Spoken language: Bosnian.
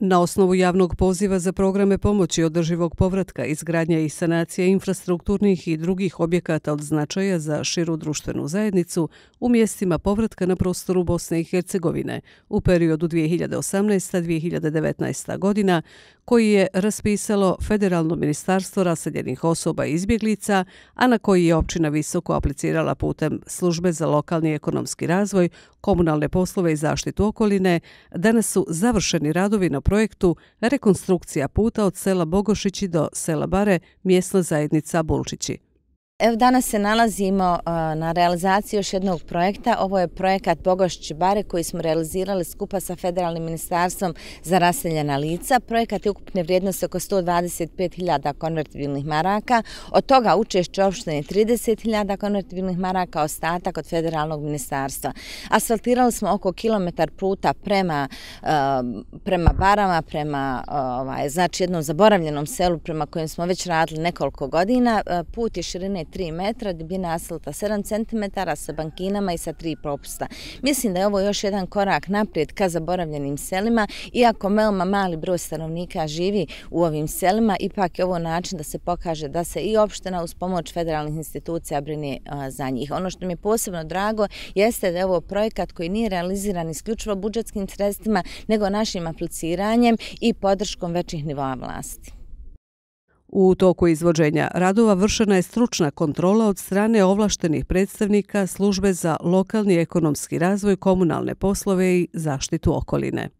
Na osnovu javnog poziva za programe pomoći održivog povratka, izgradnja i sanacija infrastrukturnih i drugih objekata od značaja za širu društvenu zajednicu u mjestima povratka na prostoru Bosne i Hercegovine u periodu 2018-2019. godina, koji je raspisalo Federalno ministarstvo raseljenih osoba i izbjeglica, a na koji je općina Visoko aplicirala putem službe za lokalni ekonomski razvoj, komunalne poslove i zaštitu okoline, danas su završeni radovi na projektu rekonstrukcija puta od sela Bogošići do sela Bare, mjesna zajednica Bulčići. Evo danas se nalazimo na realizaciji još jednog projekta. Ovo je projekat Bogošće bare koji smo realizirali skupa sa Federalnim ministarstvom za raseljena lica. Projekat je ukupne vrijednosti oko 125.000 konvertibilnih maraka. Od toga učešće opštene 30.000 konvertibilnih maraka, ostatak od Federalnog ministarstva. Asfaltirali smo oko kilometar puta prema barama, prema ovaj, znači jednom zaboravljenom selu prema kojem smo već radili nekoliko godina. Put je širine 3 metra, dubina asfalta 7 cm sa bankinama i sa tri propusta. Mislim da je ovo još jedan korak naprijed ka zaboravljenim selima, iako melma mali broj stanovnika živi u ovim selima, ipak je ovo način da se pokaže da se i opština uz pomoć federalnih institucija brini za njih. Ono što mi je posebno drago jeste da je ovo projekat koji nije realiziran isključivo budžetskim sredstvima, nego našim apliciranjem i podrškom većih nivoa vlasti. U toku izvođenja radova vršena je stručna kontrola od strane ovlaštenih predstavnika Službe za lokalni ekonomski razvoj, komunalne poslove i zaštitu okoline.